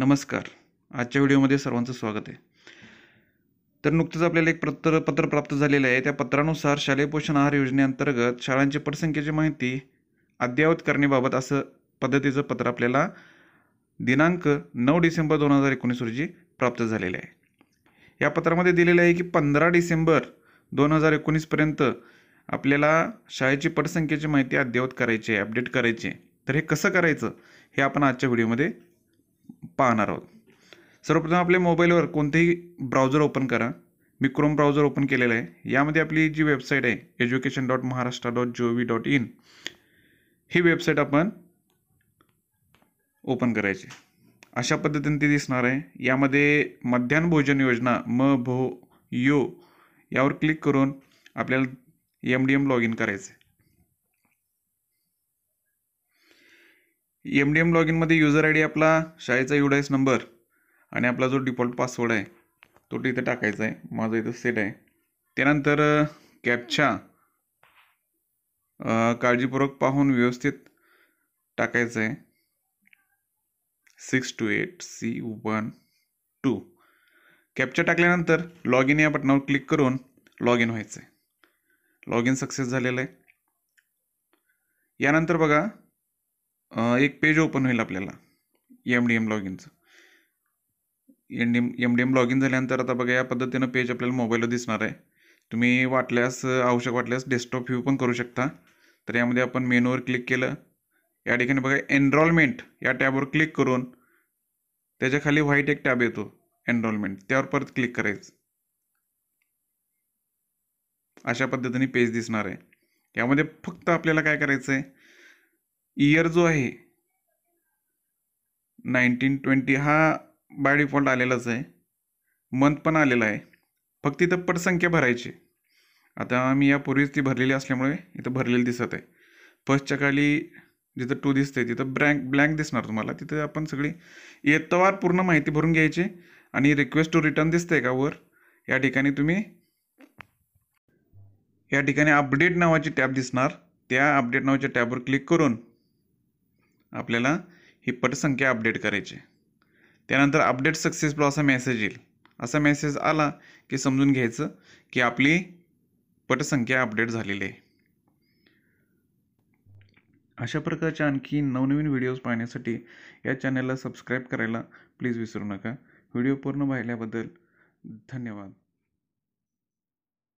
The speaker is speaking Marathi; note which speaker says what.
Speaker 1: नमस्कार आजच्या व्हिडिओमध्ये सर्वांचं स्वागत आहे तर नुकतंच आपल्याला एक पत्र पत्र प्राप्त झालेलं आहे त्या पत्रानुसार शालेय पोषण आहार योजनेअंतर्गत शाळांची पटसंख्येची माहिती अद्ययावत करण्याबाबत असं पद्धतीचं पत्र आपल्याला दिनांक नऊ डिसेंबर दोन हजार एकोणीस रोजी प्राप्त झालेलं आहे या पत्रामध्ये दिलेलं आहे की पंधरा डिसेंबर दोन हजार एकोणीसपर्यंत आपल्याला शाळेची पटसंख्येची माहिती अद्ययावत करायची आहे अपडेट करायची आहे तर हे कसं करायचं हे आपण आजच्या व्हिडिओमध्ये पाहणार आहोत सर्वप्रथम आपल्या मोबाईलवर कोणतेही ब्राउझर ओपन करा मी क्रोम ब्राउझर ओपन केलेला आहे यामध्ये आपली जी वेबसाईट आहे education dot Maharashtra dot G O V dot in ही वेबसाईट आपण ओपन करायची अशा पद्धतीने ती दिसणार आहे यामध्ये मध्यान्ह भोजन योजना म भो यो यावर क्लिक करून आपल्याला M D M log in करायचं आहे एम डी एम लॉग इनमध्ये युजर आय डी आपला शाळेचा यू नंबर आणि आपला जो डिफॉल्ट पासवर्ड आहे तो तिथे टाकायचा आहे माझा इथं सेट आहे त्यानंतर कॅपच्या काळजीपूर्वक पाहून व्यवस्थित टाकायचं आहे six two eight C one two captcha टाकल्यानंतर लॉग इन या बटनावर क्लिक करून लॉग इन व्हायचं आहे लॉग इन सक्सेस झालेलं आहे यानंतर बघा एक पेज ओपन होईल आपल्याला एम डी एम लॉग इनचं M D M M D M log in झाल्यानंतर आता बघा या पद्धतीनं पेज आपल्याला मोबाईलवर दिसणार आहे तुम्ही वाटल्यास आवश्यक वाटल्यास डेस्कटॉप व्ह्यू पण करू शकता तर यामध्ये आपण मेनूवर क्लिक केलं या ठिकाणी बघा एनरॉलमेंट या टॅबवर क्लिक करून त्याच्या खाली व्हाईट एक टॅब येतो एनरॉलमेंट त्यावर परत क्लिक करायचं अशा पद्धतीने पेज दिसणार आहे यामध्ये फक्त आपल्याला काय करायचं आहे इयर जो आहे नाईन्टीन ट्वेंटी हा बाय डिफॉल्ट आलेलाच आहे मंथ पण आलेला आहे फक्त इथं पटसंख्या भरायची आता मी यापूर्वीच ती भरलेली असल्यामुळे इथं भरलेली दिसत आहे फर्स्टच्या खाली जिथं टू दिसते तिथं ब्रँक ब्लँक दिसणार तुम्हाला तिथे आपण सगळी येतवार पूर्ण माहिती भरून घ्यायची आणि रिक्वेस्ट टू रिटर्न दिसते का वर या ठिकाणी तुम्ही या ठिकाणी अपडेट नावाची टॅब दिसणार त्या अपडेट नावाच्या टॅबवर क्लिक करून आपल्याला ही पटसंख्या अपडेट करायची त्यानंतर अपडेट सक्सेसफुल असा मेसेज येईल असा मेसेज आला की समजून घ्यायचं की आपली पटसंख्या अपडेट झालेली आहे अशा प्रकारच्या आणखी नवनवीन व्हिडिओज पाहण्यासाठी या चॅनलला सबस्क्राईब करायला प्लीज विसरू नका व्हिडिओ पूर्ण पाहिल्याबद्दल धन्यवाद